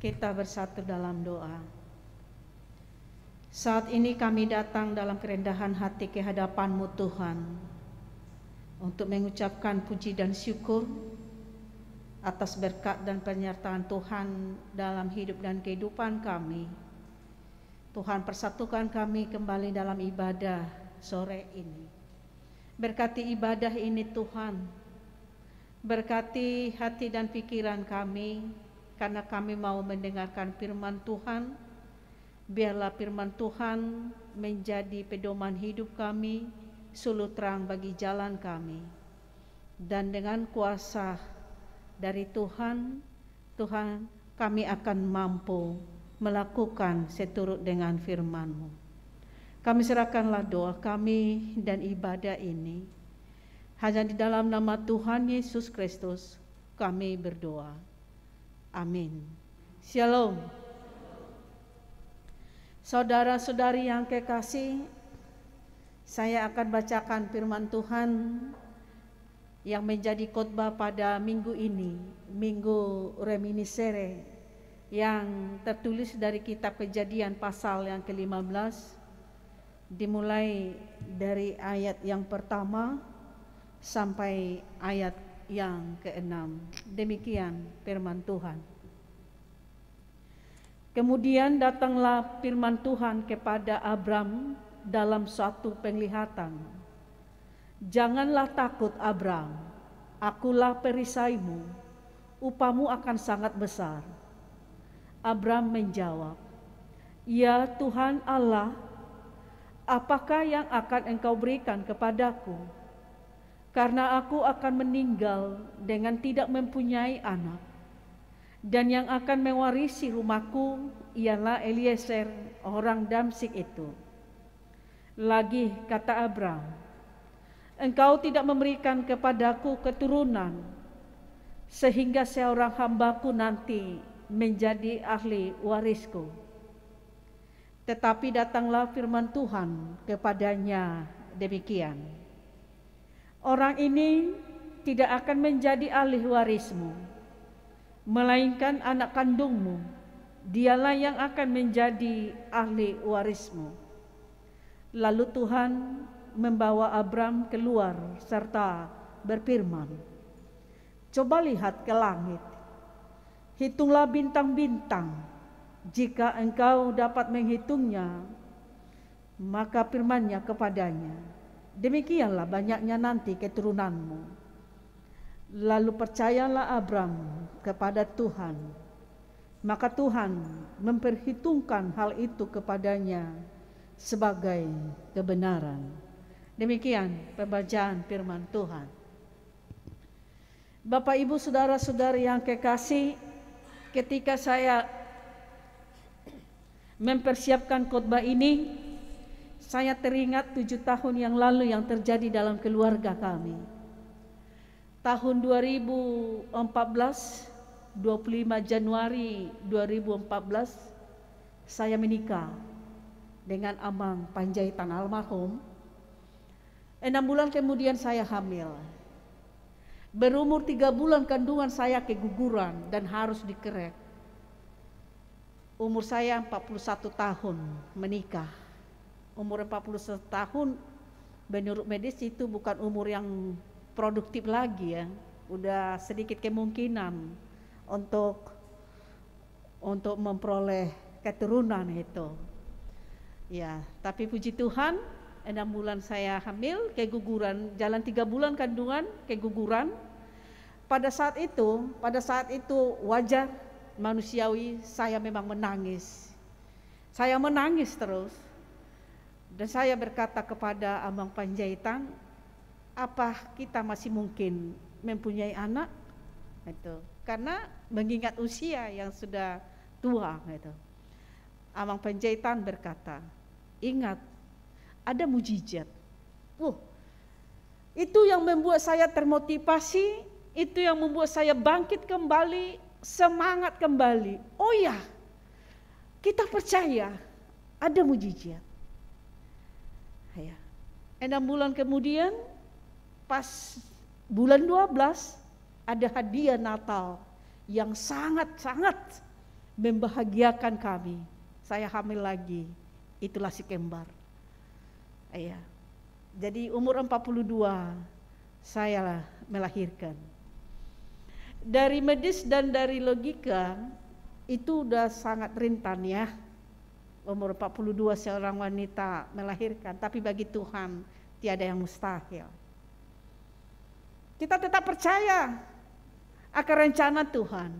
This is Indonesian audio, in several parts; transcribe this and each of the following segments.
kita bersatu dalam doa. Saat ini kami datang dalam kerendahan hati ke hadapanmu Tuhan untuk mengucapkan puji dan syukur atas berkat dan penyertaan Tuhan dalam hidup dan kehidupan kami. Tuhan persatukan kami kembali dalam ibadah sore ini. Berkati ibadah ini Tuhan. Berkati hati dan pikiran kami karena kami mau mendengarkan firman Tuhan. Biarlah firman Tuhan menjadi pedoman hidup kami, sulut terang bagi jalan kami. Dan dengan kuasa dari Tuhan, Tuhan kami akan mampu melakukan seturut dengan firman-Mu. Kami serahkanlah doa kami dan ibadah ini. Hanya di dalam nama Tuhan Yesus Kristus kami berdoa. Amin. Shalom. Saudara-saudari yang kekasih, saya akan bacakan firman Tuhan yang menjadi khotbah pada minggu ini, Minggu Reminisere, yang tertulis dari kitab kejadian pasal yang ke-15, dimulai dari ayat yang pertama sampai ayat yang keenam. Demikian firman Tuhan. Kemudian datanglah firman Tuhan kepada Abram dalam suatu penglihatan. Janganlah takut Abram, akulah perisaimu, upamu akan sangat besar. Abram menjawab, Ya Tuhan Allah, apakah yang akan engkau berikan kepadaku?' karena aku akan meninggal dengan tidak mempunyai anak. Dan yang akan mewarisi rumahku ialah Eliezer, orang Damsik itu. Lagi kata Abram, engkau tidak memberikan kepadaku keturunan, sehingga seorang hambaku nanti menjadi ahli warisku. Tetapi datanglah firman Tuhan kepadanya demikian. Orang ini tidak akan menjadi ahli warismu, melainkan anak kandungmu. Dialah yang akan menjadi ahli warismu. Lalu Tuhan membawa Abram keluar serta berfirman, "Coba lihat ke langit, hitunglah bintang-bintang. Jika engkau dapat menghitungnya, maka firmannya kepadanya." Demikianlah banyaknya nanti keturunanmu. Lalu percayalah Abram kepada Tuhan. Maka Tuhan memperhitungkan hal itu kepadanya sebagai kebenaran. Demikian pembacaan firman Tuhan. Bapak, Ibu, saudara-saudari yang kekasih, ketika saya mempersiapkan khotbah ini, saya teringat tujuh tahun yang lalu yang terjadi dalam keluarga kami. Tahun 2014, 25 Januari 2014, saya menikah dengan Amang Panjaitan almarhum. Enam bulan kemudian saya hamil. Berumur tiga bulan kandungan saya keguguran dan harus dikerek. Umur saya 41 tahun menikah umur 40 tahun menurut medis itu bukan umur yang produktif lagi ya. Udah sedikit kemungkinan untuk untuk memperoleh keturunan itu. Ya, tapi puji Tuhan enam bulan saya hamil keguguran jalan tiga bulan kandungan keguguran pada saat itu pada saat itu wajar manusiawi saya memang menangis saya menangis terus dan saya berkata kepada Abang Panjaitan, apa kita masih mungkin mempunyai anak? Itu. Karena mengingat usia yang sudah tua Itu Abang Panjaitan berkata, ingat ada mujizat. Wah, itu yang membuat saya termotivasi, itu yang membuat saya bangkit kembali, semangat kembali. Oh ya, kita percaya ada mujizat enam bulan kemudian pas bulan 12 ada hadiah Natal yang sangat-sangat membahagiakan kami. Saya hamil lagi, itulah si kembar. Iya. Jadi umur 42 saya melahirkan. Dari medis dan dari logika itu udah sangat rentan ya umur 42 seorang wanita melahirkan, tapi bagi Tuhan tiada yang mustahil. Kita tetap percaya akan rencana Tuhan.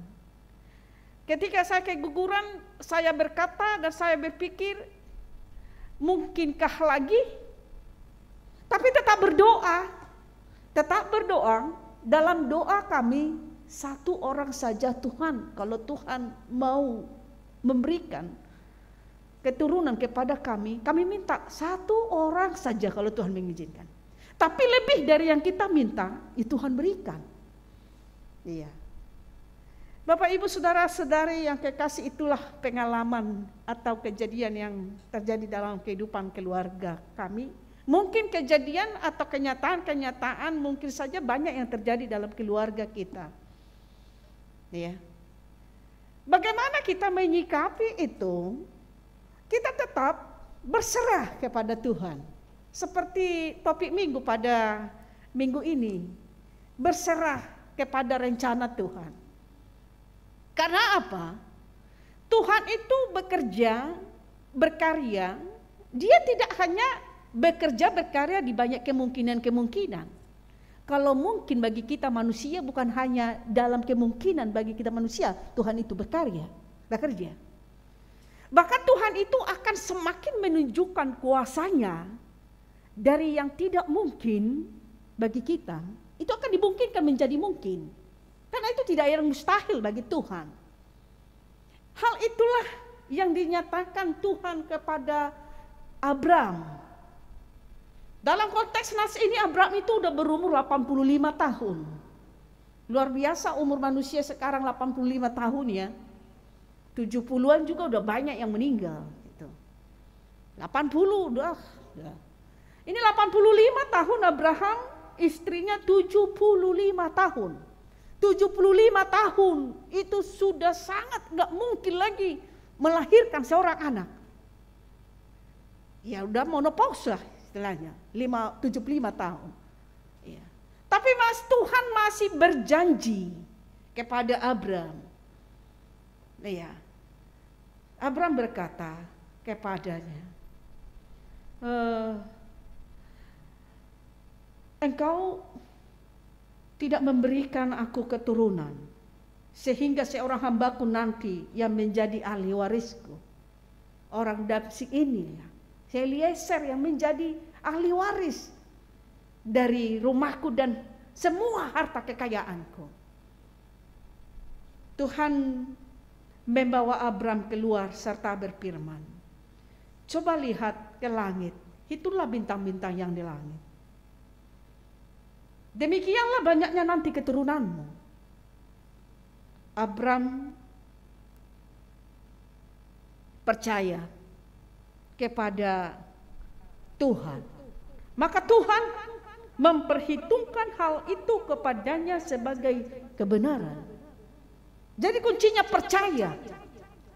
Ketika saya keguguran, saya berkata dan saya berpikir, mungkinkah lagi? Tapi tetap berdoa, tetap berdoa. Dalam doa kami, satu orang saja Tuhan, kalau Tuhan mau memberikan keturunan kepada kami, kami minta satu orang saja kalau Tuhan mengizinkan. Tapi lebih dari yang kita minta, ya Tuhan berikan. Iya. Bapak Ibu saudara-saudari yang kekasih itulah pengalaman atau kejadian yang terjadi dalam kehidupan keluarga kami. Mungkin kejadian atau kenyataan-kenyataan mungkin saja banyak yang terjadi dalam keluarga kita. Iya. Bagaimana kita menyikapi itu? kita tetap berserah kepada Tuhan. Seperti topik minggu pada minggu ini, berserah kepada rencana Tuhan. Karena apa? Tuhan itu bekerja, berkarya, dia tidak hanya bekerja berkarya di banyak kemungkinan-kemungkinan kalau mungkin bagi kita manusia bukan hanya dalam kemungkinan bagi kita manusia Tuhan itu berkarya, bekerja. Bahkan Tuhan itu akan semakin menunjukkan kuasanya dari yang tidak mungkin bagi kita. Itu akan dimungkinkan menjadi mungkin. Karena itu tidak yang mustahil bagi Tuhan. Hal itulah yang dinyatakan Tuhan kepada Abram. Dalam konteks nas ini Abram itu udah berumur 85 tahun. Luar biasa umur manusia sekarang 85 tahun ya. 70-an juga udah banyak yang meninggal gitu. 80 udah. Ya. Ini 85 tahun Abraham, istrinya 75 tahun. 75 tahun itu sudah sangat nggak mungkin lagi melahirkan seorang anak. Ya udah menopause lah istilahnya, 5, 75 tahun. Iya. Tapi mas Tuhan masih berjanji kepada Abraham Lea. Iya. Abram berkata kepadanya, e, engkau tidak memberikan aku keturunan, sehingga seorang hambaku nanti yang menjadi ahli warisku. Orang Damsik ini, ya, Eliezer yang menjadi ahli waris dari rumahku dan semua harta kekayaanku. Tuhan membawa Abram keluar serta berfirman, Coba lihat ke langit, itulah bintang-bintang yang di langit. Demikianlah banyaknya nanti keturunanmu. Abram percaya kepada Tuhan. Maka Tuhan memperhitungkan hal itu kepadanya sebagai kebenaran. Jadi kuncinya percaya.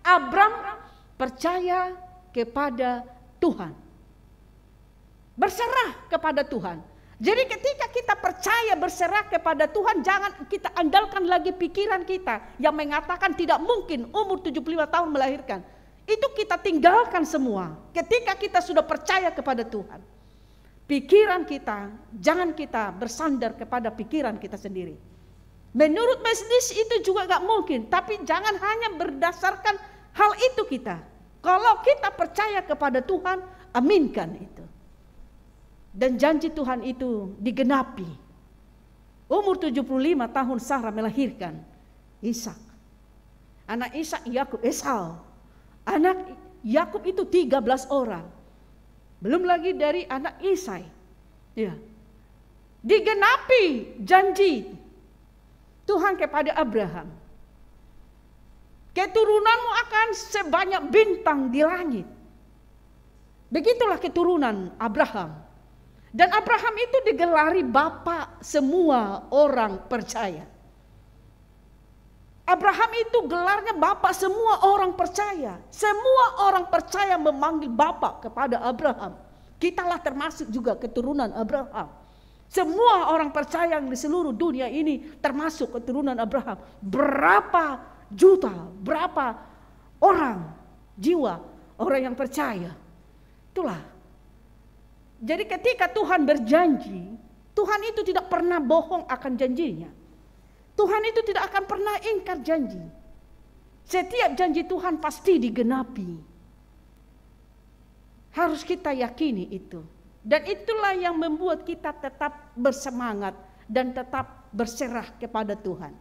Abram percaya kepada Tuhan. Berserah kepada Tuhan. Jadi ketika kita percaya berserah kepada Tuhan, jangan kita andalkan lagi pikiran kita yang mengatakan tidak mungkin umur 75 tahun melahirkan. Itu kita tinggalkan semua ketika kita sudah percaya kepada Tuhan. Pikiran kita, jangan kita bersandar kepada pikiran kita sendiri. Menurut majelis itu juga gak mungkin. Tapi jangan hanya berdasarkan hal itu kita. Kalau kita percaya kepada Tuhan, aminkan itu. Dan janji Tuhan itu digenapi. Umur 75 tahun Sarah melahirkan Ishak. Anak Ishak Yakub Esau. Eh, anak Yakub itu 13 orang. Belum lagi dari anak Isai. Ya. Digenapi janji Tuhan kepada Abraham. Keturunanmu akan sebanyak bintang di langit. Begitulah keturunan Abraham. Dan Abraham itu digelari bapak semua orang percaya. Abraham itu gelarnya bapak semua orang percaya. Semua orang percaya memanggil bapak kepada Abraham. Kitalah termasuk juga keturunan Abraham. Semua orang percaya di seluruh dunia ini termasuk keturunan Abraham. Berapa juta, berapa orang, jiwa, orang yang percaya. Itulah. Jadi ketika Tuhan berjanji, Tuhan itu tidak pernah bohong akan janjinya. Tuhan itu tidak akan pernah ingkar janji. Setiap janji Tuhan pasti digenapi. Harus kita yakini itu. Dan itulah yang membuat kita tetap bersemangat dan tetap berserah kepada Tuhan.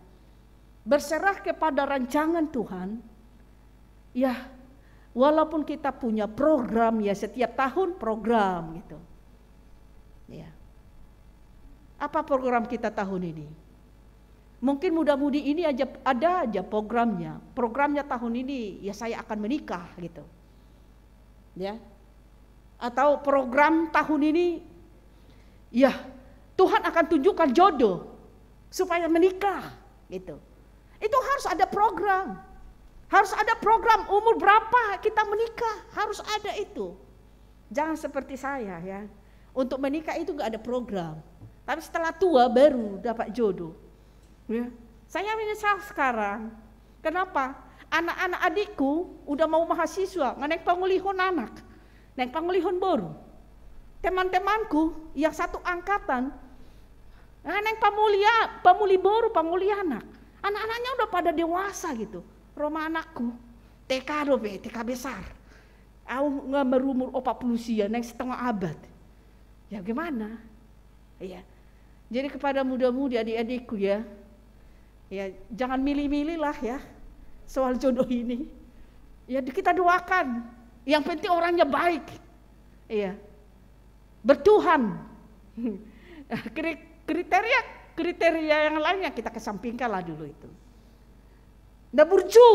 Berserah kepada rancangan Tuhan. Ya, walaupun kita punya program ya setiap tahun program gitu. Ya. Apa program kita tahun ini? Mungkin muda-mudi ini aja ada aja programnya. Programnya tahun ini ya saya akan menikah gitu. Ya, atau program tahun ini ya Tuhan akan tunjukkan jodoh supaya menikah gitu. Itu harus ada program. Harus ada program umur berapa kita menikah, harus ada itu. Jangan seperti saya ya. Untuk menikah itu nggak ada program. Tapi setelah tua baru dapat jodoh. Ya. Saya menyesal sekarang. Kenapa? Anak-anak adikku udah mau mahasiswa, nganek pengulihon anak. Neng Panglihon baru, Teman-temanku yang satu angkatan, ah, Neng Pamulia, Pamuli baru, Pamulianak. Anak-anaknya udah pada dewasa gitu. Roma anakku, TK dobe, TK besar. Aku nggak merumur 40 sia, neng setengah abad. Ya gimana? Ya. Jadi kepada muda-mudi adik-adikku ya, ya jangan milih-milih lah ya soal jodoh ini. Ya kita doakan yang penting orangnya baik. Iya. Bertuhan. Kriteria kriteria yang lainnya kita kesampingkanlah dulu itu. Dan burju,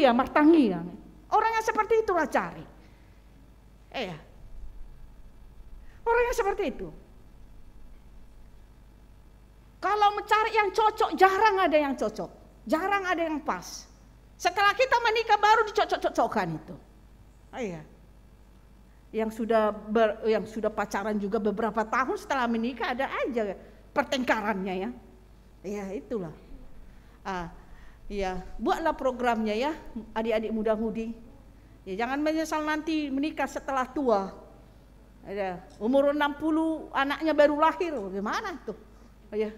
ya, martangi ya. Orangnya seperti itulah cari. Iya. orangnya seperti itu. Kalau mencari yang cocok, jarang ada yang cocok. Jarang ada yang pas. Setelah kita menikah baru dicocok-cocokkan itu. Ah, iya. yang sudah ber, yang sudah pacaran juga beberapa tahun setelah menikah ada aja pertengkarannya ya iya itulah ah ya buatlah programnya ya adik-adik muda-mudi ya jangan menyesal nanti menikah setelah tua ya, umur 60 anaknya baru lahir gimana tuh ya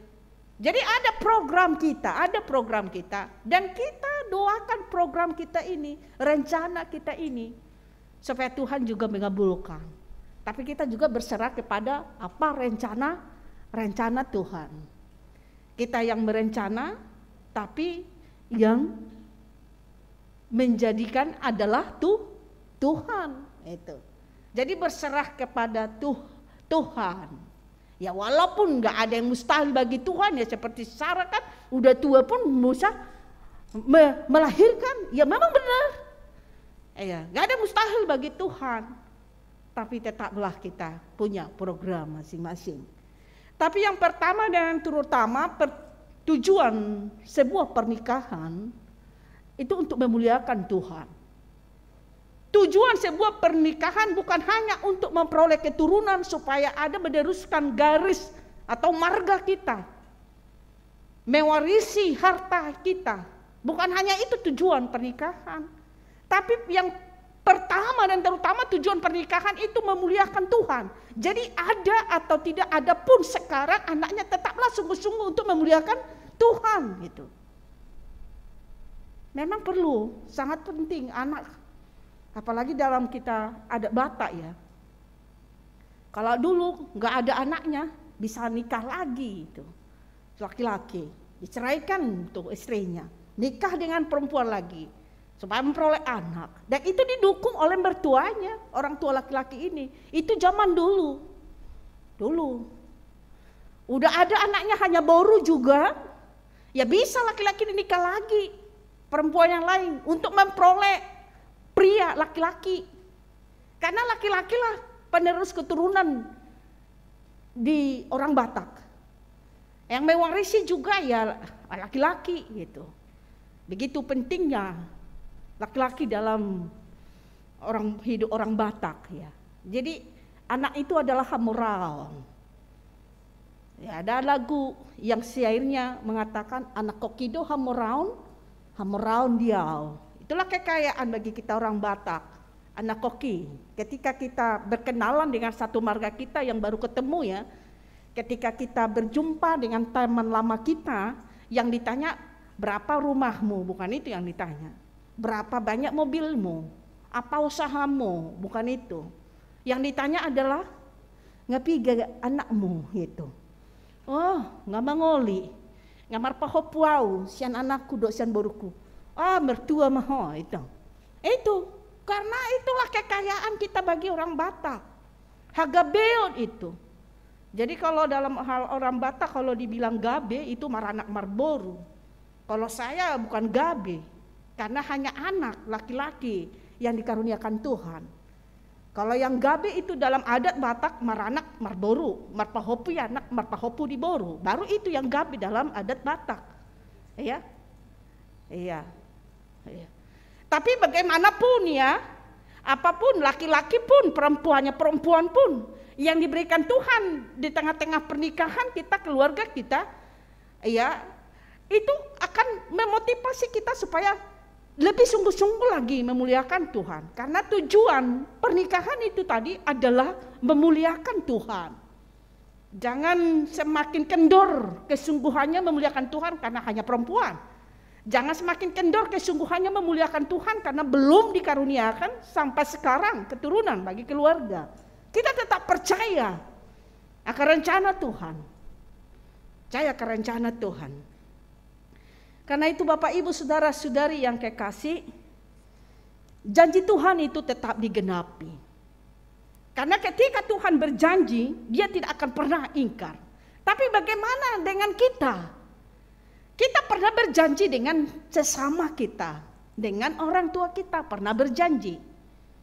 jadi ada program kita, ada program kita dan kita doakan program kita ini, rencana kita ini supaya Tuhan juga mengabulkan. Tapi kita juga berserah kepada apa rencana rencana Tuhan. Kita yang merencana tapi yang menjadikan adalah tuh Tuhan itu. Jadi berserah kepada tuh Tuhan. Ya walaupun nggak ada yang mustahil bagi Tuhan ya seperti Sarah kan udah tua pun Musa me melahirkan. Ya memang benar Iya, nggak ada mustahil bagi Tuhan. Tapi tetaplah kita punya program masing-masing. Tapi yang pertama dan yang terutama tujuan sebuah pernikahan itu untuk memuliakan Tuhan. Tujuan sebuah pernikahan bukan hanya untuk memperoleh keturunan supaya ada meneruskan garis atau marga kita. Mewarisi harta kita. Bukan hanya itu tujuan pernikahan tapi yang pertama dan terutama tujuan pernikahan itu memuliakan Tuhan. Jadi ada atau tidak ada pun sekarang anaknya tetaplah sungguh-sungguh untuk memuliakan Tuhan gitu. Memang perlu, sangat penting anak apalagi dalam kita ada bata ya. Kalau dulu nggak ada anaknya bisa nikah lagi itu laki-laki diceraikan tuh istrinya nikah dengan perempuan lagi supaya memperoleh anak dan itu didukung oleh mertuanya orang tua laki-laki ini itu zaman dulu dulu udah ada anaknya hanya baru juga ya bisa laki-laki ini nikah lagi perempuan yang lain untuk memperoleh pria laki-laki karena laki-laki lah penerus keturunan di orang Batak yang mewarisi juga ya laki-laki gitu begitu pentingnya laki-laki dalam orang hidup orang Batak ya. Jadi anak itu adalah hamural. Ya, ada lagu yang syairnya mengatakan anak kokido hamural, hamural diau. Itulah kekayaan bagi kita orang Batak, anak koki. Ketika kita berkenalan dengan satu marga kita yang baru ketemu ya, ketika kita berjumpa dengan teman lama kita yang ditanya berapa rumahmu, bukan itu yang ditanya berapa banyak mobilmu, apa usahamu, bukan itu. Yang ditanya adalah ngapiga anakmu gitu. Oh, nggak mangoli, marpa wow, sian anakku dok sian boruku. Ah, oh, mertua mah itu. Itu karena itulah kekayaan kita bagi orang Batak. Harga beot itu. Jadi kalau dalam hal orang Batak kalau dibilang gabe itu maranak marboru. Kalau saya bukan gabe, karena hanya anak laki-laki yang dikaruniakan Tuhan. Kalau yang gabe itu dalam adat Batak maranak marboru, marpahopu ya, anak marpahopu di boru. Baru itu yang gabe dalam adat Batak. Iya. Iya. Iya. Tapi bagaimanapun ya, apapun laki-laki pun, perempuannya perempuan pun yang diberikan Tuhan di tengah-tengah pernikahan kita, keluarga kita, ya, itu akan memotivasi kita supaya lebih sungguh-sungguh lagi memuliakan Tuhan. Karena tujuan pernikahan itu tadi adalah memuliakan Tuhan. Jangan semakin kendor kesungguhannya memuliakan Tuhan karena hanya perempuan. Jangan semakin kendor kesungguhannya memuliakan Tuhan karena belum dikaruniakan sampai sekarang keturunan bagi keluarga. Kita tetap percaya akan rencana Tuhan. Percaya akan rencana Tuhan. Karena itu Bapak Ibu saudara-saudari yang kekasih, janji Tuhan itu tetap digenapi. Karena ketika Tuhan berjanji, dia tidak akan pernah ingkar. Tapi bagaimana dengan kita? Kita pernah berjanji dengan sesama kita, dengan orang tua kita pernah berjanji.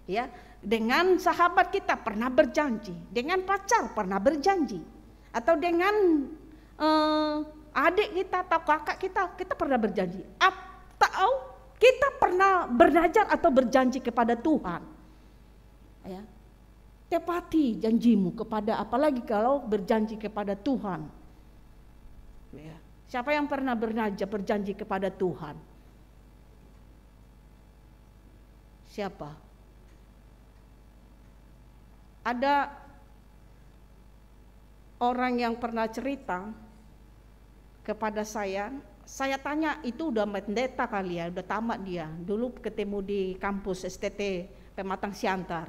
Ya, dengan sahabat kita pernah berjanji, dengan pacar pernah berjanji, atau dengan uh, adik kita atau kakak kita, kita pernah berjanji. Atau kita pernah bernajar atau berjanji kepada Tuhan. Ya. Tepati janjimu kepada apalagi kalau berjanji kepada Tuhan. Ya. Siapa yang pernah bernajar, berjanji kepada Tuhan? Siapa? Ada orang yang pernah cerita kepada saya, saya tanya itu udah mendeta kali ya, udah tamat dia. Dulu ketemu di kampus STT Pematang Siantar.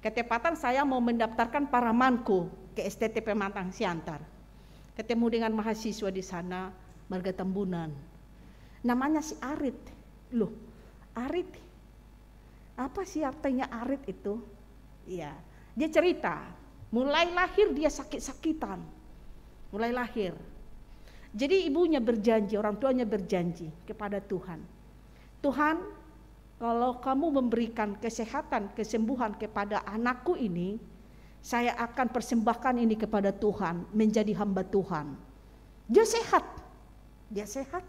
Ketepatan saya mau mendaftarkan para manku ke STT Pematang Siantar. Ketemu dengan mahasiswa di sana, marga Tembunan. Namanya si Arit. Loh, Arit? Apa sih artinya Arit itu? ya dia cerita. Mulai lahir dia sakit-sakitan. Mulai lahir jadi ibunya berjanji, orang tuanya berjanji kepada Tuhan. Tuhan, kalau kamu memberikan kesehatan, kesembuhan kepada anakku ini, saya akan persembahkan ini kepada Tuhan, menjadi hamba Tuhan. Dia sehat. Dia sehat.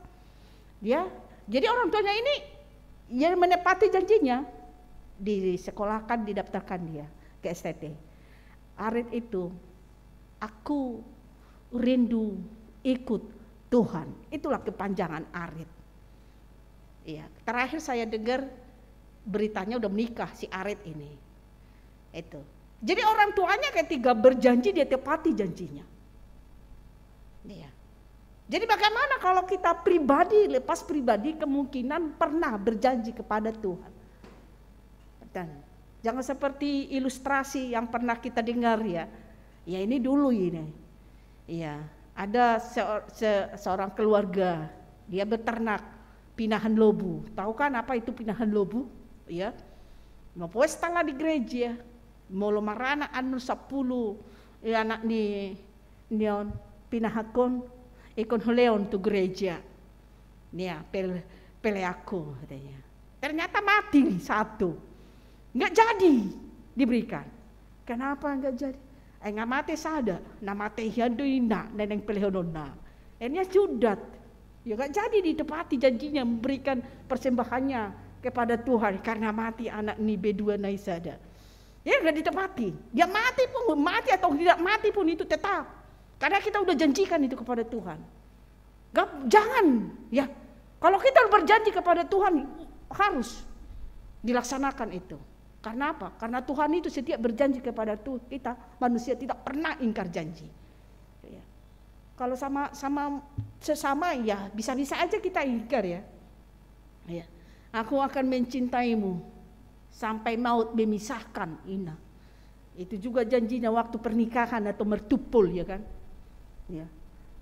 Dia ya. jadi orang tuanya ini yang menepati janjinya disekolahkan, didaftarkan dia ke STT. Arit itu, aku rindu ikut Tuhan. Itulah kepanjangan Arit. Iya, terakhir saya dengar beritanya udah menikah si Arit ini. Itu. Jadi orang tuanya kayak tiga berjanji dia tepati janjinya. Iya. Jadi bagaimana kalau kita pribadi lepas pribadi kemungkinan pernah berjanji kepada Tuhan. Dan jangan seperti ilustrasi yang pernah kita dengar ya. Ya ini dulu ini. Iya. Ada seor, se, seorang keluarga, dia beternak pinahan lobu Tahu kan apa itu pinahan lobu Ya. Mau puasa lah di gereja. Mau marana anu sepuluh ya anak ni nion pinahakon ikon leon tu gereja. Nia pel aku katanya. Ternyata mati satu. nggak jadi diberikan. Kenapa nggak jadi? Enga eh, mati sada, na mate hiaduina, neneng pelehonona. Enya sudat. Ya gak jadi ditepati janjinya memberikan persembahannya kepada Tuhan karena mati anak ni B2 Naisada. Ya gak ditepati. Dia mati pun, mati atau tidak mati pun itu tetap. Karena kita udah janjikan itu kepada Tuhan. Gak, jangan ya. Kalau kita berjanji kepada Tuhan harus dilaksanakan itu. Karena apa? Karena Tuhan itu setiap berjanji kepada tuh kita, manusia tidak pernah ingkar janji. Ya. Kalau sama sama sesama ya bisa-bisa aja kita ingkar ya. ya. Aku akan mencintaimu sampai maut memisahkan Ina. Itu juga janjinya waktu pernikahan atau mertupul ya kan. Ya.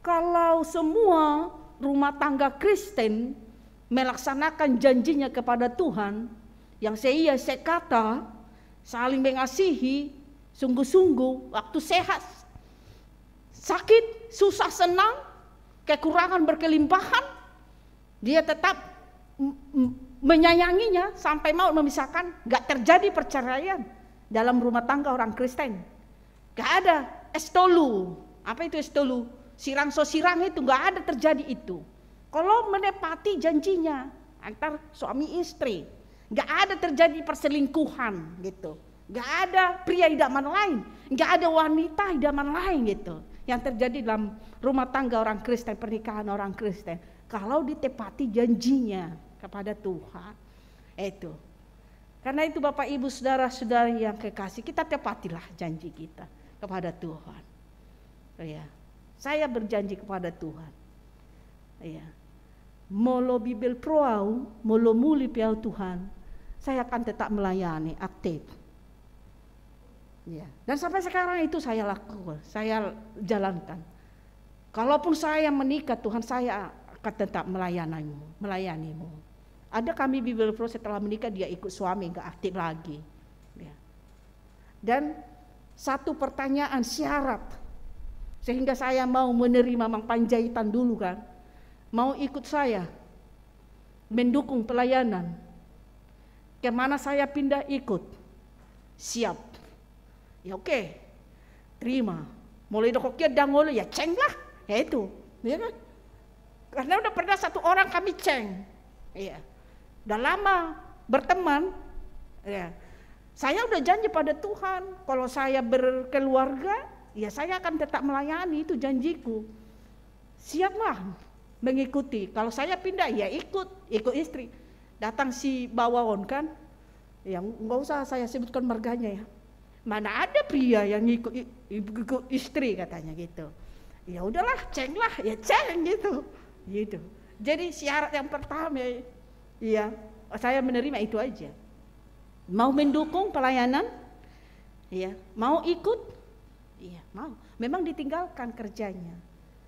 Kalau semua rumah tangga Kristen melaksanakan janjinya kepada Tuhan, yang saya saya kata saling mengasihi sungguh-sungguh waktu sehat sakit susah senang kekurangan berkelimpahan dia tetap menyayanginya sampai mau memisahkan gak terjadi perceraian dalam rumah tangga orang Kristen gak ada estolu apa itu estolu sirang so sirang itu gak ada terjadi itu kalau menepati janjinya antar suami istri Gak ada terjadi perselingkuhan gitu. Gak ada pria idaman lain, gak ada wanita idaman lain gitu. Yang terjadi dalam rumah tangga orang Kristen, pernikahan orang Kristen. Kalau ditepati janjinya kepada Tuhan, itu. Karena itu Bapak Ibu saudara saudara yang kekasih, kita tepatilah janji kita kepada Tuhan. Ya. Saya berjanji kepada Tuhan. Ya. Molo bibel proau, molo muli piau Tuhan, saya akan tetap melayani aktif. Ya. Dan sampai sekarang itu saya lakukan, saya jalankan. Kalaupun saya menikah, Tuhan saya akan tetap melayanimu, melayanimu. Ada kami Bible Pro setelah menikah dia ikut suami nggak aktif lagi. Ya. Dan satu pertanyaan syarat sehingga saya mau menerima Mang Panjaitan dulu kan, mau ikut saya mendukung pelayanan Kemana saya pindah ikut. Siap. Ya oke. Terima. Mulai kia dangol ya ceng lah. Ya itu. Ya kan? Karena udah pernah satu orang kami ceng. Iya. Udah lama berteman. Ya. Saya udah janji pada Tuhan, kalau saya berkeluarga, ya saya akan tetap melayani, itu janjiku. Siaplah mengikuti. Kalau saya pindah, ya ikut, ikut istri. Datang si bawon kan, yang nggak usah saya sebutkan marganya ya. Mana ada pria yang ikut, ikut istri katanya gitu. Ya udahlah, ceng lah, ya ceng gitu. Gitu. Jadi syarat yang pertama ya, ya saya menerima itu aja. Mau mendukung pelayanan, iya. mau ikut, iya mau. Memang ditinggalkan kerjanya,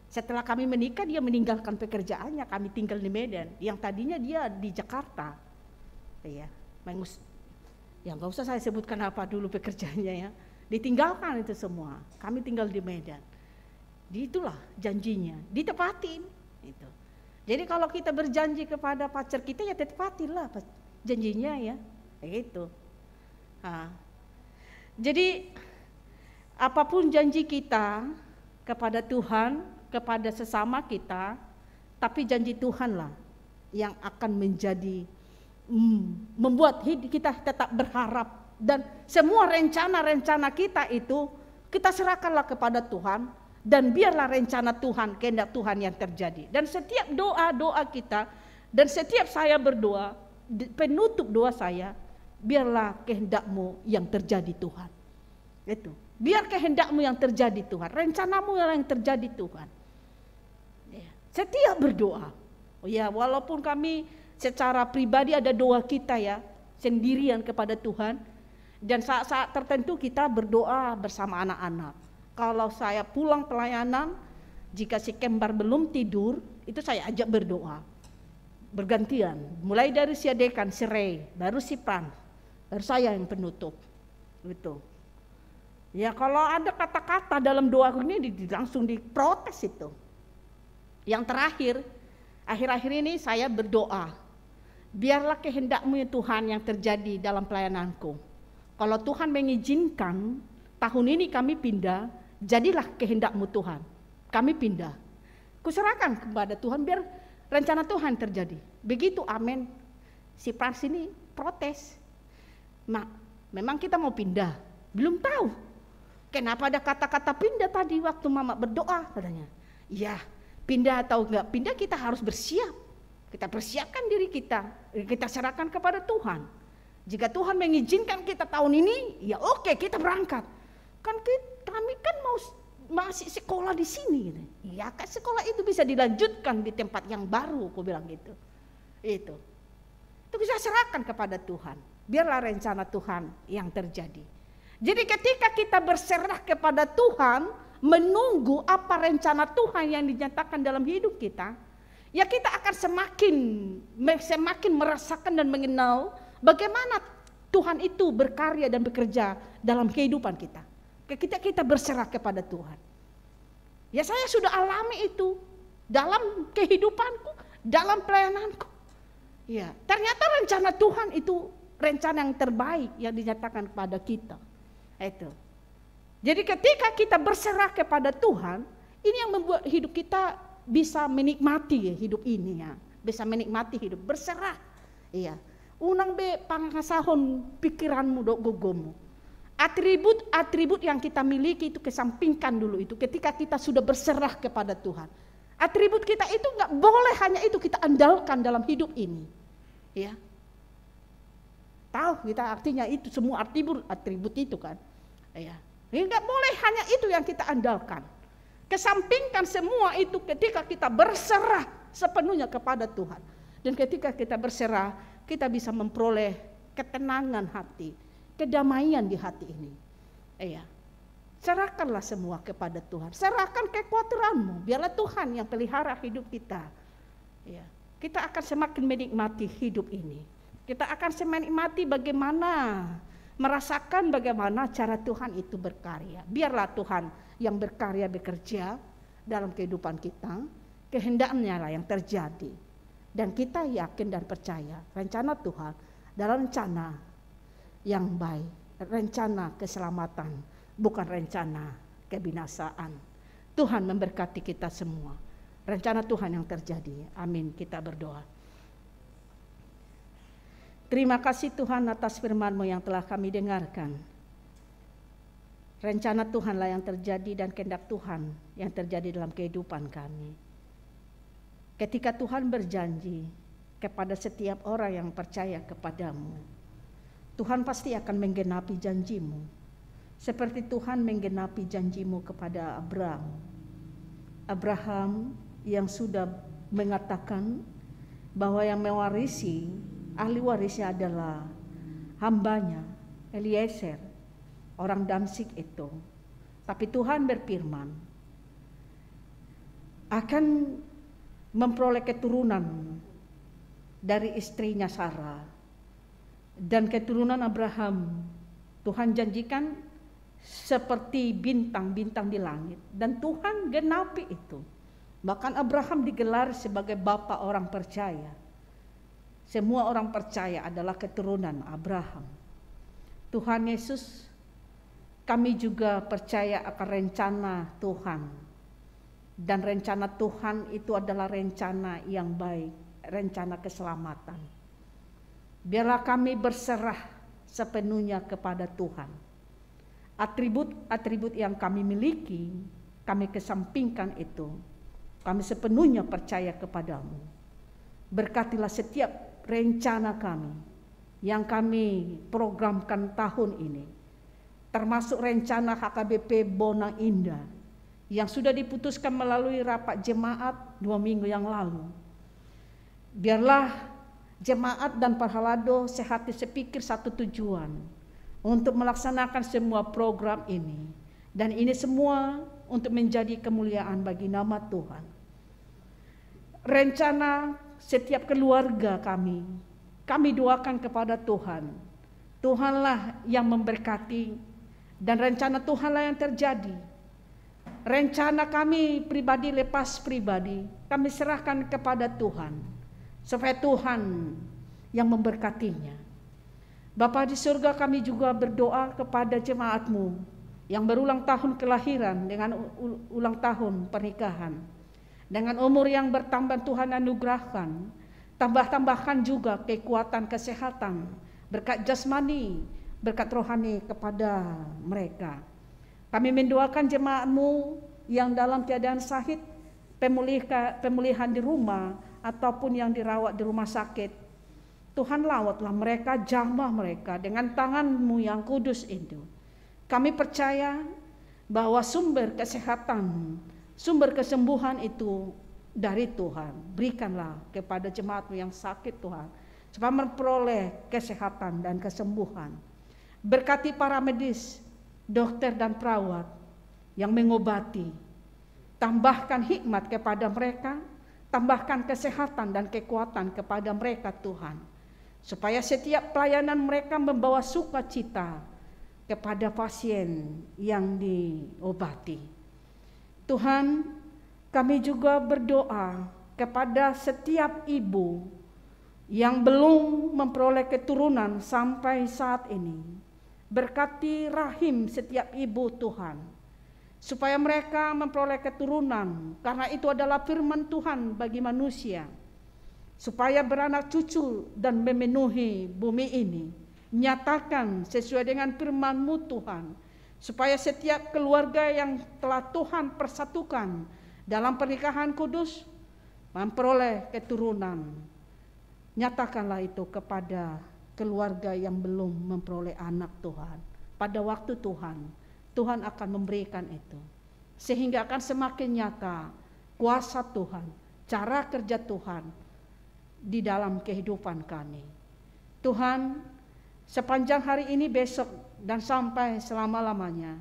setelah kami menikah dia meninggalkan pekerjaannya, kami tinggal di Medan. Yang tadinya dia di Jakarta. Ya, mengus ya nggak usah saya sebutkan apa dulu pekerjaannya ya. Ditinggalkan itu semua. Kami tinggal di Medan. Di itulah janjinya, ditepatin itu. Jadi kalau kita berjanji kepada pacar kita ya tepatilah janjinya ya. itu jadi apapun janji kita kepada Tuhan kepada sesama kita, tapi janji Tuhanlah yang akan menjadi mm, membuat kita tetap berharap dan semua rencana-rencana kita itu kita serahkanlah kepada Tuhan dan biarlah rencana Tuhan, kehendak Tuhan yang terjadi. Dan setiap doa-doa kita dan setiap saya berdoa, penutup doa saya, biarlah kehendakmu yang terjadi Tuhan. Itu. Biar kehendakmu yang terjadi Tuhan, rencanamu yang terjadi Tuhan. Setia ya berdoa. oh Ya, walaupun kami secara pribadi ada doa kita ya, sendirian kepada Tuhan. Dan saat-saat tertentu kita berdoa bersama anak-anak. Kalau saya pulang pelayanan, jika si kembar belum tidur, itu saya ajak berdoa. Bergantian, mulai dari si adekan, si Ray, baru si Pran, baru saya yang penutup. Gitu. Ya kalau ada kata-kata dalam doa ini langsung diprotes itu. Yang terakhir, akhir-akhir ini saya berdoa. Biarlah kehendakmu ya Tuhan yang terjadi dalam pelayananku. Kalau Tuhan mengizinkan, tahun ini kami pindah, jadilah kehendakmu Tuhan. Kami pindah. Kuserahkan kepada Tuhan biar rencana Tuhan terjadi. Begitu amin. Si Pras ini protes. Mak, memang kita mau pindah. Belum tahu. Kenapa ada kata-kata pindah tadi waktu mama berdoa katanya. Iya, pindah atau enggak pindah kita harus bersiap. Kita persiapkan diri kita, kita serahkan kepada Tuhan. Jika Tuhan mengizinkan kita tahun ini, ya oke kita berangkat. Kan kita, kami kan mau masih sekolah di sini. Ya kan sekolah itu bisa dilanjutkan di tempat yang baru, aku bilang gitu. Itu. Itu bisa serahkan kepada Tuhan. Biarlah rencana Tuhan yang terjadi. Jadi ketika kita berserah kepada Tuhan, menunggu apa rencana Tuhan yang dinyatakan dalam hidup kita, ya kita akan semakin semakin merasakan dan mengenal bagaimana Tuhan itu berkarya dan bekerja dalam kehidupan kita. Kita kita berserah kepada Tuhan. Ya saya sudah alami itu dalam kehidupanku, dalam pelayananku. Ya, ternyata rencana Tuhan itu rencana yang terbaik yang dinyatakan kepada kita. Itu. Jadi ketika kita berserah kepada Tuhan, ini yang membuat hidup kita bisa menikmati hidup ini ya. Bisa menikmati hidup, berserah. Iya. Unang be pangasahon pikiranmu dok gogomu. Atribut-atribut yang kita miliki itu kesampingkan dulu itu ketika kita sudah berserah kepada Tuhan. Atribut kita itu nggak boleh hanya itu kita andalkan dalam hidup ini. Ya. Tahu kita artinya itu semua atribut atribut itu kan. Ya. Hingga boleh hanya itu yang kita andalkan. Kesampingkan semua itu ketika kita berserah sepenuhnya kepada Tuhan. Dan ketika kita berserah, kita bisa memperoleh ketenangan hati, kedamaian di hati ini. Iya. Serahkanlah semua kepada Tuhan. Serahkan kekuatanmu. Biarlah Tuhan yang pelihara hidup kita. Iya. Kita akan semakin menikmati hidup ini. Kita akan semakin menikmati bagaimana merasakan bagaimana cara Tuhan itu berkarya. Biarlah Tuhan yang berkarya bekerja dalam kehidupan kita, kehendaknya lah yang terjadi. Dan kita yakin dan percaya rencana Tuhan dalam rencana yang baik, rencana keselamatan, bukan rencana kebinasaan. Tuhan memberkati kita semua. Rencana Tuhan yang terjadi. Amin. Kita berdoa. Terima kasih Tuhan atas firman-Mu yang telah kami dengarkan. Rencana Tuhanlah yang terjadi dan kehendak Tuhan yang terjadi dalam kehidupan kami. Ketika Tuhan berjanji kepada setiap orang yang percaya kepadamu, Tuhan pasti akan menggenapi janjimu. Seperti Tuhan menggenapi janjimu kepada Abraham. Abraham yang sudah mengatakan bahwa yang mewarisi ahli warisnya adalah hambanya Eliezer, orang Damsik itu. Tapi Tuhan berfirman akan memperoleh keturunan dari istrinya Sarah dan keturunan Abraham. Tuhan janjikan seperti bintang-bintang di langit dan Tuhan genapi itu. Bahkan Abraham digelar sebagai bapa orang percaya. Semua orang percaya adalah keturunan Abraham. Tuhan Yesus, kami juga percaya akan rencana Tuhan. Dan rencana Tuhan itu adalah rencana yang baik, rencana keselamatan. Biarlah kami berserah sepenuhnya kepada Tuhan. Atribut-atribut yang kami miliki, kami kesampingkan itu. Kami sepenuhnya percaya kepadamu. Berkatilah setiap rencana kami yang kami programkan tahun ini, termasuk rencana HKBP Bonang Indah yang sudah diputuskan melalui rapat jemaat dua minggu yang lalu. Biarlah jemaat dan Parhalado sehati sepikir satu tujuan untuk melaksanakan semua program ini. Dan ini semua untuk menjadi kemuliaan bagi nama Tuhan. Rencana setiap keluarga kami. Kami doakan kepada Tuhan. Tuhanlah yang memberkati dan rencana Tuhanlah yang terjadi. Rencana kami pribadi lepas pribadi, kami serahkan kepada Tuhan. Supaya Tuhan yang memberkatinya. Bapa di surga kami juga berdoa kepada jemaatmu yang berulang tahun kelahiran dengan ulang tahun pernikahan. Dengan umur yang bertambah Tuhan anugerahkan, tambah-tambahkan juga kekuatan kesehatan, berkat jasmani, berkat rohani kepada mereka. Kami mendoakan jemaatmu yang dalam keadaan sahid, pemulihan di rumah, ataupun yang dirawat di rumah sakit. Tuhan lawatlah mereka, jamah mereka dengan tanganmu yang kudus itu. Kami percaya bahwa sumber kesehatan Sumber kesembuhan itu dari Tuhan. Berikanlah kepada jemaatmu yang sakit Tuhan. Supaya memperoleh kesehatan dan kesembuhan. Berkati para medis, dokter dan perawat yang mengobati. Tambahkan hikmat kepada mereka. Tambahkan kesehatan dan kekuatan kepada mereka Tuhan. Supaya setiap pelayanan mereka membawa sukacita kepada pasien yang diobati Tuhan, kami juga berdoa kepada setiap ibu yang belum memperoleh keturunan sampai saat ini. Berkati rahim setiap ibu Tuhan, supaya mereka memperoleh keturunan, karena itu adalah firman Tuhan bagi manusia, supaya beranak cucu dan memenuhi bumi ini. Nyatakan sesuai dengan firman-Mu Tuhan, supaya setiap keluarga yang telah Tuhan persatukan dalam pernikahan kudus memperoleh keturunan. Nyatakanlah itu kepada keluarga yang belum memperoleh anak Tuhan. Pada waktu Tuhan, Tuhan akan memberikan itu. Sehingga akan semakin nyata kuasa Tuhan, cara kerja Tuhan di dalam kehidupan kami. Tuhan, sepanjang hari ini besok dan sampai selama-lamanya.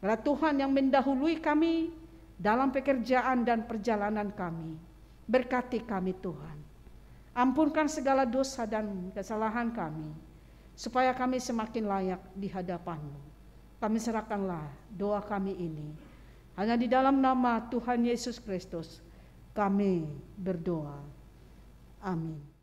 Karena Tuhan yang mendahului kami dalam pekerjaan dan perjalanan kami. Berkati kami Tuhan. Ampunkan segala dosa dan kesalahan kami. Supaya kami semakin layak di hadapanMu. Kami serahkanlah doa kami ini. Hanya di dalam nama Tuhan Yesus Kristus kami berdoa. Amin.